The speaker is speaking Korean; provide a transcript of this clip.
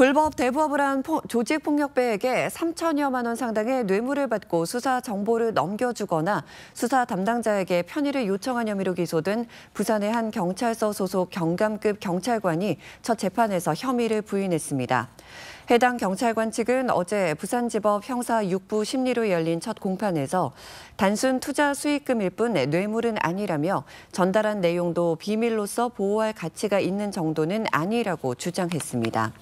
불법 대부업을 한 조직 폭력배에게 3천여만 원 상당의 뇌물을 받고 수사 정보를 넘겨주거나 수사 담당자에게 편의를 요청한 혐의로 기소된 부산의 한 경찰서 소속 경감급 경찰관이 첫 재판에서 혐의를 부인했습니다. 해당 경찰관 측은 어제 부산지법 형사 6부 심리로 열린 첫 공판에서 단순 투자 수익금일 뿐 뇌물은 아니라며 전달한 내용도 비밀로서 보호할 가치가 있는 정도는 아니라고 주장했습니다.